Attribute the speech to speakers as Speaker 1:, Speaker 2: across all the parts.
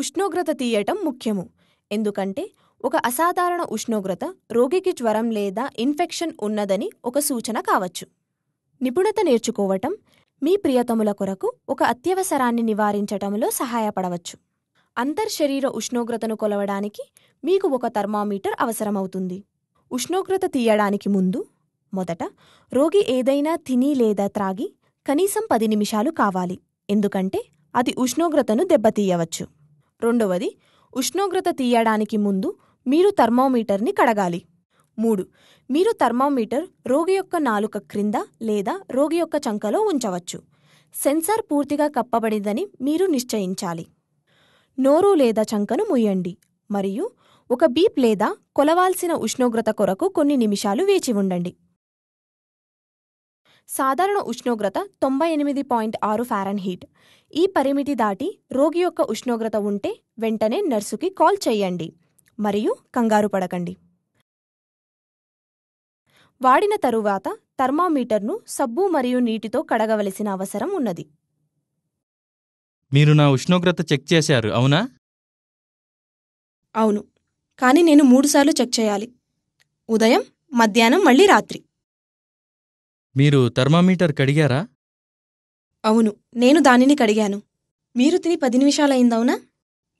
Speaker 1: ఉష్ణోగ్రత తీయటం ముఖ్యము ఎందుకంటే ఒక అసాధారణ ఉష్ణోగ్రత రోగికి జ్వరం లేదా ఇన్ఫెక్షన్ ఉన్నదని ఒక సూచన కావచ్చు నిపుణత నేర్చుకోవటం మీ ప్రియతముల కొరకు ఒక అత్యవసరాన్ని నివారించటంలో సహాయపడవచ్చు అంతర్శరీర ఉష్ణోగ్రతను కొలవడానికి మీకు ఒక థర్మామీటర్ అవసరమవుతుంది ఉష్ణోగ్రత తీయడానికి ముందు మొదట రోగి ఏదైనా తిని లేదా త్రాగి కనీసం పది నిమిషాలు కావాలి ఎందుకంటే అది ఉష్ణోగ్రతను దెబ్బతీయవచ్చు రెండవది ఉష్ణోగ్రత తీయడానికి ముందు మీరు థర్మోమీటర్ని కడగాలి మూడు మీరు థర్మోమీటర్ రోగి యొక్క నాలుక క్రింద లేదా రోగి యొక్క చంకలో ఉంచవచ్చు సెన్సార్ పూర్తిగా కప్పబడిందని మీరు నిశ్చయించాలి నోరు లేదా చంకను ముయ్యండి మరియు ఒక బీప్ లేదా కొలవాల్సిన ఉష్ణోగ్రత కొరకు కొన్ని నిమిషాలు వేచి ఉండండి సాధారణ ఉష్ణోగ్రత తొంభై ఎనిమిది పాయింట్ ఆరు ఫారెన్హీట్ ఈ పరిమితి దాటి రోగి యొక్క ఉష్ణోగ్రత ఉంటే వెంటనే నర్సుకి కాల్ చేయండి మరియు కంగారు పడకండి వాడిన తరువాత థర్మామీటర్ను సబ్బు మరియు నీటితో కడగవలసిన అవసరం ఉన్నది
Speaker 2: మీరు నా ఉష్ణోగ్రత చెక్ చేశారు అవునా అవును కానీ నేను మూడుసార్లు చెక్ చేయాలి ఉదయం మధ్యాహ్నం మళ్ళీ రాత్రి మీరు థర్మామీటర్ కడిగారా
Speaker 1: అవును నేను దానిని కడిగాను మీరు తిని పది నిమిషాలైందవునా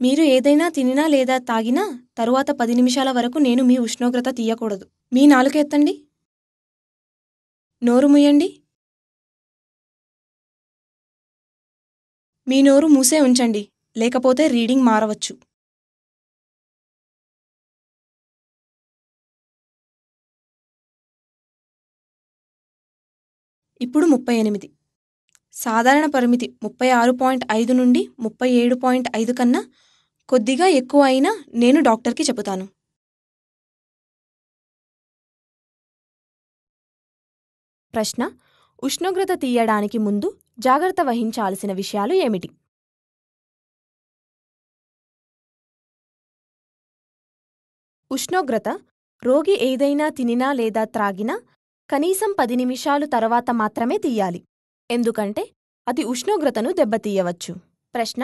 Speaker 1: మీరు ఏదైనా తినినా లేదా తాగినా తరువాత పది నిమిషాల వరకు నేను మీ ఉష్ణోగ్రత తీయకూడదు
Speaker 2: మీ నాలుక ఎత్తండి నోరు మూయండి మీ నోరు మూసే ఉంచండి లేకపోతే రీడింగ్ మారవచ్చు ఇప్పుడు ముప్పై ఎనిమిది సాధారణ పరిమితి ముప్పై ఆరు పాయింట్ ఐదు నుండి ముప్పై ఏడు పాయింట్ ఐదు కన్నా కొద్దిగా ఎక్కువ అయినా నేను డాక్టర్కి చెబుతాను ప్రశ్న ఉష్ణోగ్రత తీయడానికి ముందు జాగ్రత్త వహించాల్సిన విషయాలు ఏమిటి ఉష్ణోగ్రత రోగి ఏదైనా తినినా లేదా త్రాగినా కనీసం పది నిమిషాలు తర్వాత మాత్రమే తీయాలి ఎందుకంటే అది ఉష్ణోగ్రతను దెబ్బతీయవచ్చు ప్రశ్న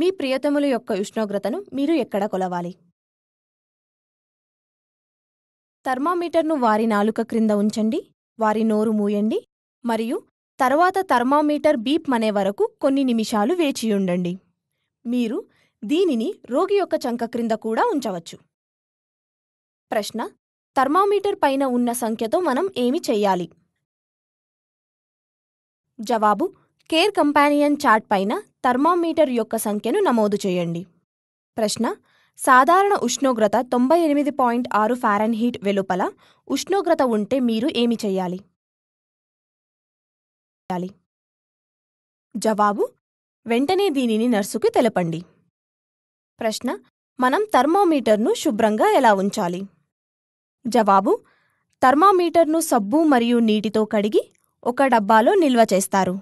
Speaker 2: మీ ప్రియతముల యొక్క ఉష్ణోగ్రతను మీరు ఎక్కడ కొలవాలి థర్మామీటర్ను వారి నాలుక క్రింద ఉంచండి వారి నోరు మూయండి మరియు తర్వాత
Speaker 1: థర్మామీటర్ బీప్ అనే వరకు కొన్ని నిమిషాలు వేచియుండండి మీరు
Speaker 2: దీనిని రోగి యొక్క చంక క్రింద కూడా ఉంచవచ్చు ప్రశ్న థర్మామీటర్ పైన ఉన్న సంఖ్యతో మనం ఏమి చెయ్యాలి
Speaker 1: జవాబు కేర్ కంపానియన్ చార్ట్ పైన థర్మామీటర్ యొక్క సంఖ్యను నమోదు చేయండి ప్రశ్న సాధారణ ఉష్ణోగ్రత తొంభై ఎనిమిది పాయింట్ ఆరు హీట్ వెలుపల
Speaker 2: ఉష్ణోగ్రత ఉంటే మీరు ఏమి చేయాలి జవాబు వెంటనే దీనిని నర్సుకు తెలపండి ప్రశ్న మనం థర్మోమీటర్ను శుభ్రంగా ఎలా ఉంచాలి జవాబు థర్మామీటర్ను సబ్బు మరియు నీటితో కడిగి ఒక డబ్బాలో నిల్వ చేస్తారు